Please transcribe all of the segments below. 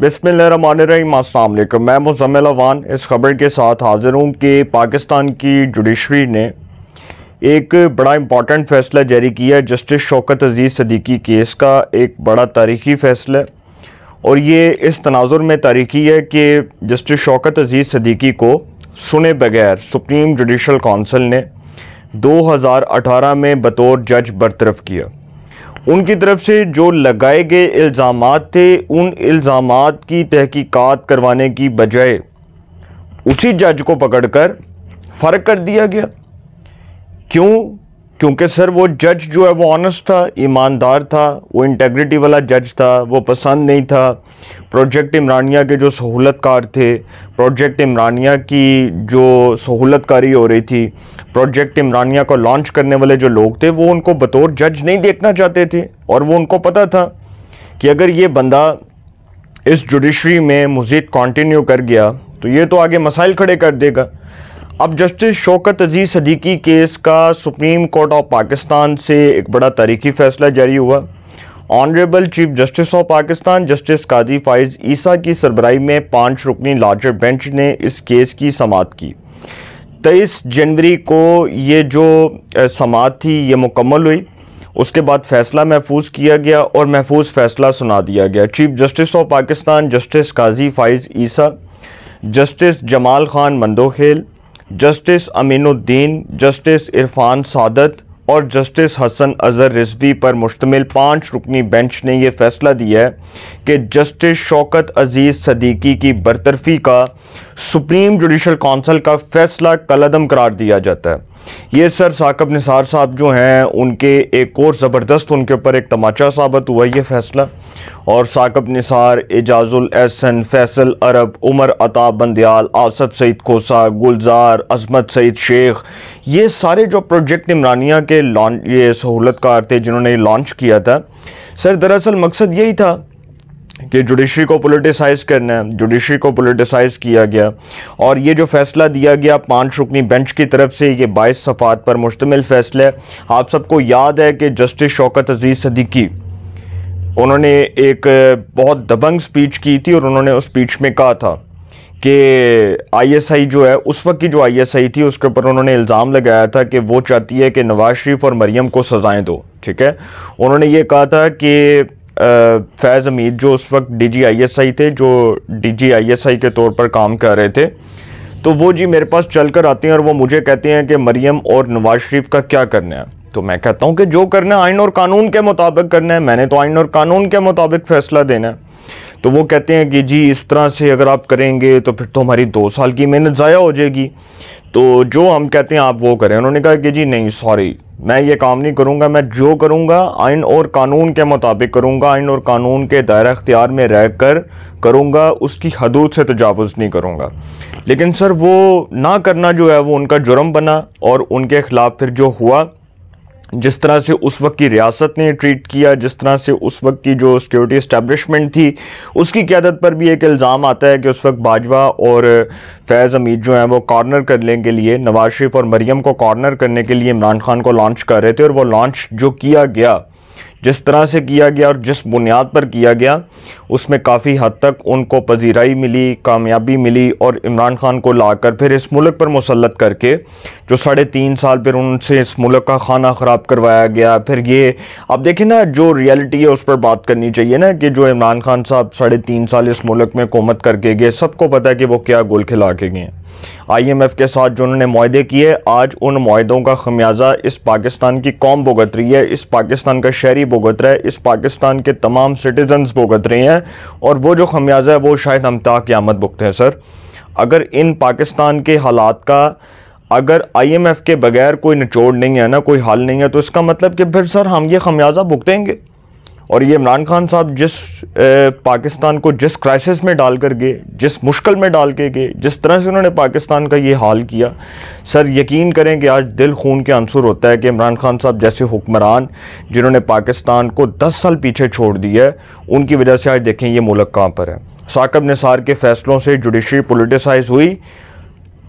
बिसमीम मैं मुजम्मिल अवान इस खबर के साथ हाजिर हूँ कि पाकिस्तान की जुडिशरी ने एक बड़ा इम्पॉर्टेंट फैसला जारी किया जस्टिस शौकत अजीज़ सदीकी केस का एक बड़ा तारीखी फैसला और ये इस तनाजुर में तारीखी है कि जस्टिस शौकत अजीज़ सदीकी को सुने बगैर सुप्रीम जुडिशल कौंसिल ने अठारह में बतौर जज बरतरफ किया उनकी तरफ से जो लगाए गए इल्ज़ाम थे उन इल्ज़ाम की तहकीकात करवाने की बजाय उसी जज को पकड़कर फ़र्क कर दिया गया क्यों क्योंकि सर वो जज जो है वो ऑनेस्ट था ईमानदार था वो इंटेग्रिटी वाला जज था वो पसंद नहीं था प्रोजेक्ट इमरानिया के जो सहूलतकार थे प्रोजेक्ट इमरानिया की जो सहूलतकारी हो रही थी प्रोजेक्ट इमरानिया को लॉन्च करने वाले जो लोग थे वो उनको बतौर जज नहीं देखना चाहते थे और वो उनको पता था कि अगर ये बंदा इस जुडिशरी में मज़ीद कंटिन्यू कर गया तो ये तो आगे मसाइल खड़े कर देगा अब जस्टिस शौकत अजीज़ सदीकी केस का सुप्रीम कोर्ट ऑफ पाकिस्तान से एक बड़ा तारीखी फैसला जारी हुआ honourable chief justice of Pakistan justice Qazi Faez Isa की सरबराही में पाँच रुकनी लार्जर बेंच ने इस केस की समात की तेईस जनवरी को ये जो समात थी ये मुकम्मल हुई उसके बाद फैसला महफूज किया गया और महफूज फैसला सुना दिया गया chief justice of Pakistan justice Qazi Faez Isa justice Jamal Khan Mandokhel justice Aminuddin justice Irfan Saadat और जस्टिस हसन अजहर रिजवी पर मुश्तमिल पाँच रुकनी बेंच ने यह फैसला दिया है कि जस्टिस शौकत अजीज़ सदीकी की बरतरफी का सुप्रीम जुडिशल कौंसल का फैसला कलदम करार दिया जाता है ये सर साकब निसार साहब जो हैं उनके एक और ज़बरदस्त उनके ऊपर एक तमाचा साबित हुआ ये फैसला और साकब निसार एजाजुल एहसन फैसल अरब उमर अता बंदयाल आसफ़ सईद कोसा गुलजार अजमत सईद शेख ये सारे जो प्रोजेक्ट इमरानिया के लॉन्च ये सहूलतकार थे जिन्होंने लॉन्च किया था सर दरअसल मकसद यही था कि जुडिशरी को पोलिटिसाइज़ करना है जुडिशरी को पोलिटिसाइज़ किया गया और ये जो फैसला दिया गया पांच रुकनी बेंच की तरफ से ये बाईस सफ़ात पर मुश्तमिल फैसला है आप सबको याद है कि जस्टिस शौकत अजीज़ सदीकी उन्होंने एक बहुत दबंग स्पीच की थी और उन्होंने उस स्पीच में कहा था कि आईएसआई जो है उस वक्त की जो आईएसआई थी उसके ऊपर उन्होंने इल्ज़ाम लगाया था कि वो चाहती है कि नवाज शरीफ और मरीम को सज़ाएं दो ठीक है उन्होंने ये कहा था कि फैज़ अमीद जो उस वक्त एस आई थे जो एस आई के तौर पर काम कर रहे थे तो वो जी मेरे पास चल कर आते हैं और वो मुझे कहते हैं कि मरीम और नवाज शरीफ का क्या करना है तो मैं कहता हूँ कि जो करना है आइन और कानून के मुताबिक करना है मैंने तो आइन और कानून के मुताबिक फैसला देना है तो वो कहते हैं कि जी इस तरह से अगर आप करेंगे तो फिर तो हमारी दो साल की मेहनत ज़ाया हो जाएगी तो जो हम कहते हैं आप वो करें उन्होंने कहा कि जी नहीं सॉरी मैं ये काम नहीं करूँगा मैं जो करूँगा आइन और कानून के मुताबिक करूँगा आइन और कानून के दायरा अख्तियार में रह कर करूँगा उसकी हदूद से तजावज़ नहीं करूँगा लेकिन सर वो ना करना जो है वो उनका जुर्म बना और उनके ख़िलाफ़ फिर जो हुआ जिस तरह से उस वक्त की रियासत ने ट्रीट किया जिस तरह से उस वक्त की जो सिक्योरिटी इस्टेबलिशमेंट थी उसकी क्यादत पर भी एक इल्ज़ाम आता है कि उस वक्त बाजवा और फैज़ अमीद जो हैं वो कॉर्नर करने के लिए नवाज शरीफ और मरीम को कॉर्नर करने के लिए इमरान खान को लॉन्च कर रहे थे और वो लॉन्च जो किया गया जिस तरह से किया गया और जिस बुनियाद पर किया गया उसमें काफ़ी हद तक उनको पजीराई मिली कामयाबी मिली और इमरान खान को लाकर फिर इस मुल्क पर मुसलत करके जो साढ़े तीन साल फिर उनसे इस मुल्क का खाना ख़राब करवाया गया फिर ये आप देखें ना जो रियलिटी है उस पर बात करनी चाहिए ना कि जो इमरान खान साहब साढ़े तीन साल इस मुल्क में हुकूमत करके गए सबको पता है कि वो क्या गोल खिला के गए हैं आईएमएफ के साथ जो उन्होंने माहे किए आज उन माहों का खमियाजा इस पाकिस्तान की कौम भुगत रही है इस पाकिस्तान का शहरी भुगत रहा है इस पाकिस्तान के तमाम सिटीजन्स भुगत रहे हैं और वो जो खमियाजा है वो शायद हम ताक़्यामत भुगते हैं सर अगर इन पाकिस्तान के हालात का अगर आईएमएफ के बगैर कोई निचोड़ नहीं है ना कोई हल नहीं है तो इसका मतलब कि फिर सर हम ये खमियाजा भुगतेंगे और ये इमरान खान साहब जिस पाकिस्तान को जिस क्राइसिस में डाल कर गए जिस मुश्किल में डाल के गए जिस तरह से उन्होंने पाकिस्तान का ये हाल किया सर यकीन करें कि आज दिल खून के आंसर होता है कि इमरान खान साहब जैसे हुक्मरान जिन्होंने पाकिस्तान को 10 साल पीछे छोड़ दिया है उनकी वजह से आज देखें ये मुल्क कहाँ पर है साकब निसार के फ़ैसलों से जुडिशरी पोलिटिसाइज हुई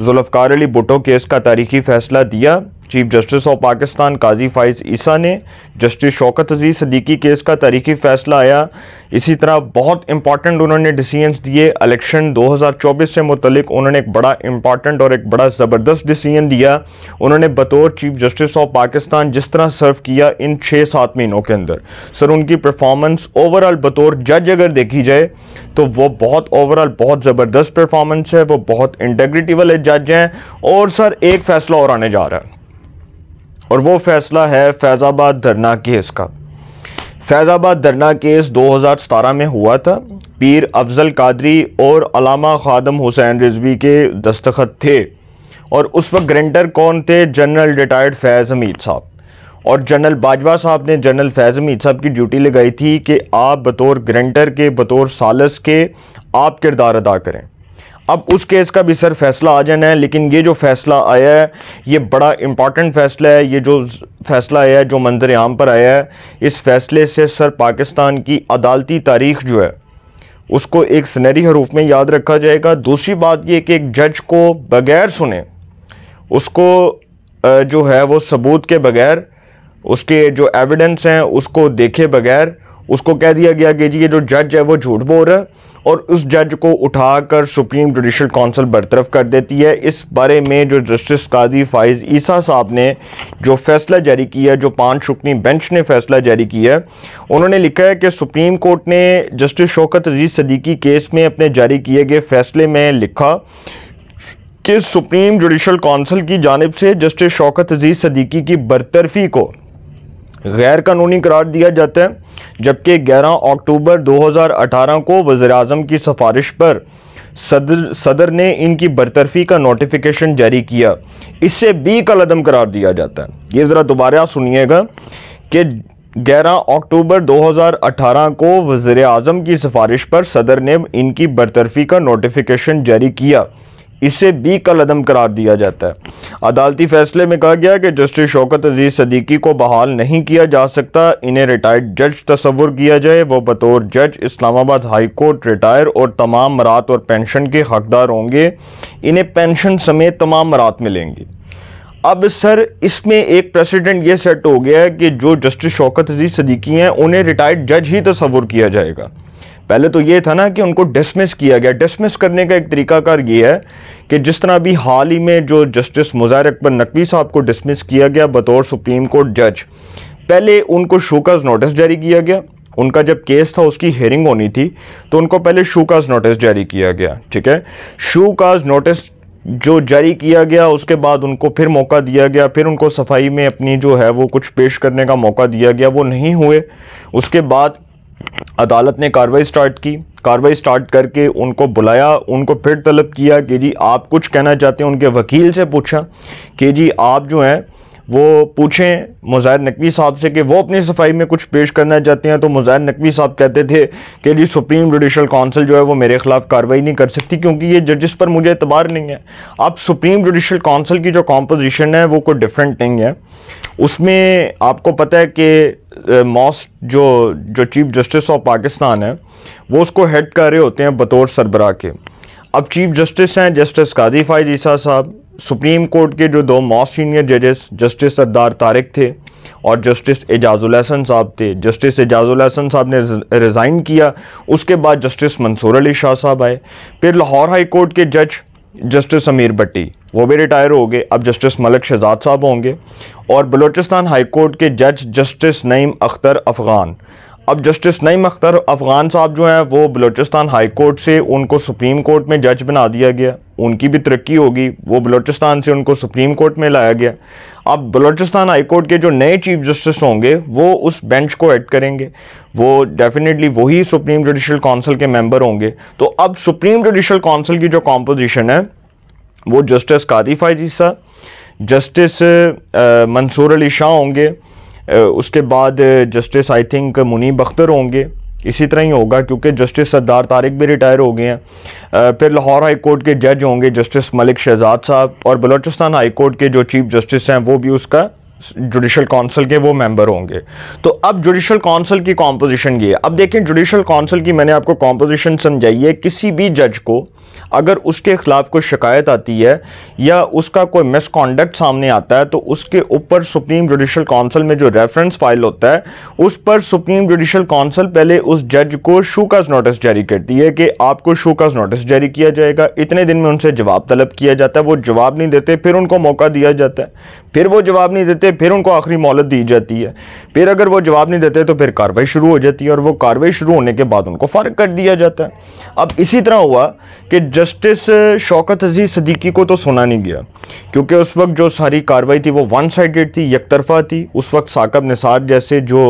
जुल्फ़ार अली भुटो केस का तारीखी फ़ैसला दिया chief justice of Pakistan Qazi Faez Isa ने जस्टिस शौकत अजीज़ सदीकी केस का तारीखी फ़ैसला आया इसी तरह बहुत इंपॉर्टेंट उन्होंने डिसीजंस दिए इलेक्शन 2024 से मुतलिक उन्होंने एक बड़ा इंपॉर्टेंट और एक बड़ा ज़बरदस्त डिसीजन दिया उन्होंने बतौर चीफ जस्टिस ऑफ पाकिस्तान जिस तरह सर्व किया इन छः सात महीनों के अंदर सर उनकी परफॉर्मेंस ओवरऑल बतौर जज अगर देखी जाए तो वो बहुत ओवरऑल बहुत ज़बरदस्त परफॉर्मेंस है वो बहुत इंटेग्रिटी वाले जज हैं और सर एक फ़ैसला और आने जा रहा है और वो फैसला है फैज़ाबाद धरना केस का फैज़ाबाद धरना केस 2017 में हुआ था पीर अफजल कादरी और अलामा खादम हुसैन रिजवी के दस्तखत थे और उस वक्त ग्रेंटर कौन थे जनरल रिटायर्ड फैज़ हमीद साहब और जनरल बाजवा साहब ने जनरल फैज़ हमीद साहब की ड्यूटी लगाई थी कि आप बतौर ग्रेंटर के बतौर सालस के आप किरदार अदा करें अब उस केस का भी सर फैसला आ जाना है लेकिन ये जो फैसला आया है ये बड़ा इंपॉर्टेंट फैसला है ये जो फैसला आया है जो मंजर आम पर आया है इस फैसले से सर पाकिस्तान की अदालती तारीख जो है उसको एक सनहरी हरूफ में याद रखा जाएगा दूसरी बात ये कि एक जज को बगैर सुने उसको जो है वो सबूत के बगैर उसके जो एविडेंस हैं उसको देखे बगैर उसको कह दिया गया कि जी ये जो जज है वो झूठ बोल रहा है और उस जज को उठाकर सुप्रीम जुडिशल काउंसिल बरतरफ कर देती है इस बारे में जो जस्टिस काजी फाइज ईसा साहब ने जो फैसला जारी किया जो पांच शुक्नी बेंच ने फैसला जारी किया उन्होंने लिखा है कि सुप्रीम कोर्ट ने जस्टिस शौकत अजीज़ सदीकी केस में अपने जारी किए गए फैसले में लिखा कि सुप्रीम जुडिशल काउंसिल की जानब से जस्टिस शौकत अजीज़ सदीकी की बरतरफी को गैर कानूनी करार दिया जाता है जबकि 11 अक्टूबर 2018 को वज़र की सिफारिश पर सदर सदर ने इनकी बरतरफी का नोटिफिकेशन जारी किया इससे बी का लदम करार दिया जाता है ये ज़रा दोबारा सुनिएगा कि 11 अक्टूबर 2018 को वज़र अजम की सिफारिश पर सदर ने इनकी बरतरफी का नोटिफिकेशन जारी किया इसे बी का लदम करार दिया जाता है अदालती फैसले में कहा गया कि जस्टिस शौकत अजीज़ सदीकी को बहाल नहीं किया जा सकता इन्हें रिटायर्ड जज तस्वुर किया जाए वो बतौर जज इस्लामाबाद हाई कोर्ट रिटायर और तमाम मरात और पेंशन के हकदार होंगे इन्हें पेंशन समेत तमाम मरात मिलेंगी अब सर इसमें एक प्रेसिडेंट ये सेट हो गया है कि जो जस्टिस शौकत अजीज़ सदीकी हैं उन्हें रिटायर्ड जज ही तस्वुर किया जाएगा पहले तो ये था ना कि उनको डिसमिस किया गया डिसमिस करने का एक तरीकाकार ये है कि जिस तरह अभी हाल ही में जो जस्टिस मुज़ाहिर अकबर नकवी साहब को डिसमिस किया गया बतौर सुप्रीम कोर्ट जज पहले उनको शोकाज नोटिस जारी किया गया उनका जब केस था उसकी हेयरिंग होनी थी तो उनको पहले शोकाज काज नोटिस जारी किया गया ठीक है शू काज नोटिस जो जारी किया गया उसके बाद उनको फिर मौका दिया गया फिर उनको सफाई में अपनी जो है वो कुछ पेश करने का मौका दिया गया वो नहीं हुए उसके बाद अदालत ने कार्रवाई स्टार्ट की कार्रवाई स्टार्ट करके उनको बुलाया उनको फिर तलब किया कि जी आप कुछ कहना चाहते हैं उनके वकील से पूछा कि जी आप जो हैं वो पूछें मुज़ाहिर नकवी साहब से कि वो अपनी सफाई में कुछ पेश करना चाहते हैं तो मुज़ाहिर नकवी साहब कहते थे कि जी सुप्रीम जुडिशल काउंसिल जो है वो मेरे ख़िलाफ़ कार्रवाई नहीं कर सकती क्योंकि ये जजिस पर मुझे एतबार नहीं है अब सुप्रीम जुडिशल काउंसिल की जो कॉम्पोजिशन है वो कोई डिफरेंट नहीं है उसमें आपको पता है कि मॉस्ट जो जो चीफ जस्टिस ऑफ पाकिस्तान है वो उसको हेड कर रहे होते हैं बतौर सरबराह के अब चीफ जस्टिस हैं जस्टिस काजी फायद ईसा साहब सुप्रीम कोर्ट के जो दो मोस्ट सीनियर जजेस जस्टिस सरदार तारिक थे और जस्टिस एजाजुल हसन साहब थे जस्टिस एजाजुल हसन साहब ने रिज़ाइन किया उसके बाद जस्टिस मंसूर अली शाह साहब आए फिर लाहौर हाई कोर्ट के जज जस्टिस अमीर भट्टी वो भी रिटायर हो गए अब जस्टिस मलक शहजाद साहब होंगे और बलूचिस्तान हाई कोर्ट के जज जस्टिस नईम अख्तर अफ़गान अब जस्टिस नईम अख्तर अफ़गान साहब जो हैं वो बलूचिस्तान हाई कोर्ट से उनको सुप्रीम कोर्ट में जज बना दिया गया उनकी भी तरक्की होगी वो बलूचिस्तान से उनको सुप्रीम कोर्ट में लाया गया अब बलूचिस्तान हाई कोर्ट के जो नए चीफ जस्टिस होंगे वो उस बेंच को ऐड करेंगे वो डेफिनेटली वही सुप्रीम जुडिशल काउंसिल के मेम्बर होंगे तो अब सुप्रीम जुडिशल काउंसिल की जो कॉम्पोजिशन है वो जस्टिस कादिफ फैजीसा जस्टिस मंसूर अली शाह होंगे उसके बाद justice I think Munib Akhtar होंगे इसी तरह ही होगा क्योंकि जस्टिस सरदार तारिक भी रिटायर हो गए हैं फिर लाहौर हाई कोर्ट के जज होंगे जस्टिस मलिक शहजाद साहब और बलोचिस्तान हाई कोर्ट के जो चीफ जस्टिस हैं वो भी उसका जुडिशल काउंसिल के वो मेंबर होंगे तो अब जुडिशल काउंसिल की कॉम्पोजिशन ये अब देखें जुडिशल काउंसिल की मैंने आपको कॉम्पोजिशन समझाई है किसी भी जज को अगर उसके ख़िलाफ़ कोई शिकायत आती है या उसका कोई मिसकॉन्डक्ट सामने आता है तो उसके ऊपर सुप्रीम जुडिशल काउंसिल में जो रेफरेंस फाइल होता है उस पर सुप्रीम जुडिशल काउंसिल पहले उस जज को शूकाज नोटिस जारी करती है कि आपको शूकाज नोटिस जारी किया जाएगा इतने दिन में उनसे जवाब तलब किया जाता है वो जवाब नहीं देते फिर उनको मौका दिया जाता है फिर वो जवाब नहीं देते फिर उनको आखिरी मोहलत दी जाती है फिर अगर वो जवाब नहीं देते तो फिर कार्रवाई शुरू हो जाती है और वो कार्रवाई शुरू होने के बाद उनको फ़र्क कर दिया जाता है अब इसी तरह हुआ कि जस्टिस शौकत अजीज़ सदीकी को तो सुना नहीं गया क्योंकि उस वक्त जो सारी कार्रवाई थी वो वन साइडेड थी यकतरफा थी उस वक्त साकब निसार जैसे जो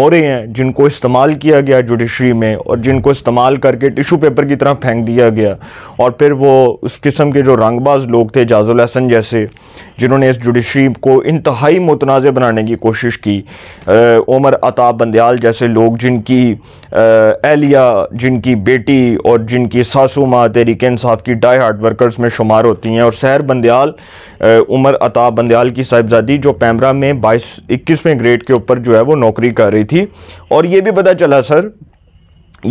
मोरे हैं जिनको इस्तेमाल किया गया जुडिशरी में और जिनको इस्तेमाल करके टिशू पेपर की तरह फेंक दिया गया और फिर वो उस किस्म के जो रंगबाज लोग थे जाजुल हसन जैसे जिन्होंने इस जुडिशरी को इंतहाई मुतनाज़ बनाने की कोशिश की उमर अताब बंदयाल जैसे लोग जिनकी एहलिया जिनकी बेटी और जिनकी सासू माँ तहरीक इंसाफ की डाई हार्ट वर्कर्स में शुमार होती हैं और सहर बंदयाल उमर अता बंदयाल की साहिबजादी जो पैमरा में बाईस इक्कीसवें ग्रेड के ऊपर जो है वो नौकरी कर रही थी और ये भी पता चला सर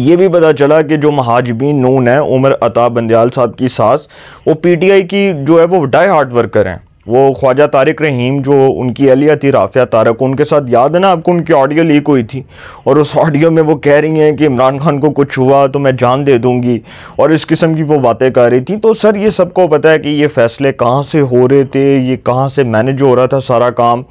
ये भी पता चला कि जो महाजबी नून है उमर अता बंदयाल साहब की सास वो पीटीआई की जो है वो डाई हार्ड वर्कर हैं वो ख्वाजा तारिक रहीम जो उनकी अलिया थी राफिया तारक उनके साथ याद है ना आपको उनकी ऑडियो लीक हुई थी और उस ऑडियो में वो कह रही हैं कि इमरान खान को कुछ हुआ तो मैं जान दे दूंगी और इस किस्म की वो बातें कर रही थी तो सर ये सबको पता है कि ये फ़ैसले कहाँ से हो रहे थे ये कहाँ से मैनेज हो रहा था सारा काम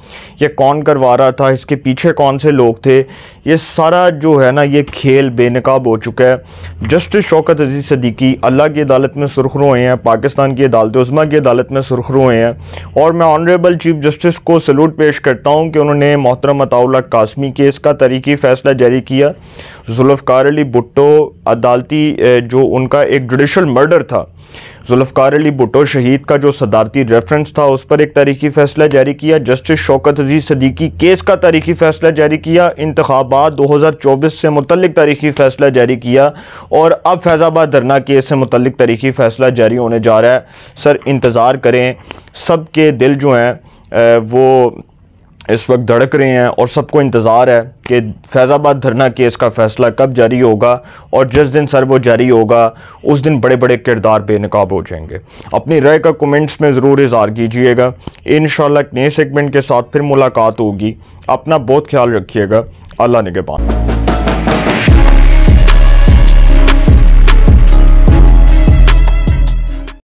ये कौन करवा रहा था इसके पीछे कौन से लोग थे ये सारा जो है ना ये खेल बेनकाब हो चुका है जस्टिस शौकत अजीज़ सदीकी अल्लाह की अदालत में सुरखरू हुए हैं पाकिस्तान की अदालत उस्मा की अदालत में सुरखरू हुए हैं और मैं ऑनरेबल चीफ जस्टिस को सलूट पेश करता हूँ कि उन्होंने मोहतरम अताउल्ला कासमी केस का तरीकी फ़ैसला जारी किया जुल्फ़ार अली भुट्टो अदालती जो उनका एक जुडिशल मर्डर था जुल्फ़ार अली भुट्टो शहीद का जो सदारती रेफरेंस था उस पर एक तारीखी फ़ैसला जारी किया जस्टिस शौकत अजीज़ सदीकी केस का तारीखी फ़ैसला जारी किया इंतबात दो हज़ार चौबीस से मुतलिक तारीखी फ़ैसला जारी किया और अब फैज़ाबाद धरना केस से मुतलिक तारीखी फ़ैसला जारी होने जा रहा है सर इंतज़ार करें सब के दिल जो हैं वो इस वक्त धड़क रहे हैं और सबको इंतज़ार है कि फैज़ाबाद धरना केस का फ़ैसला कब जारी होगा और जिस दिन सर वो जारी होगा उस दिन बड़े बड़े किरदार बेनकाब हो जाएंगे अपनी राय का कमेंट्स में ज़रूर इजहार कीजिएगा इन एक नए सेगमेंट के साथ फिर मुलाकात होगी अपना बहुत ख्याल रखिएगा अल्लाह पास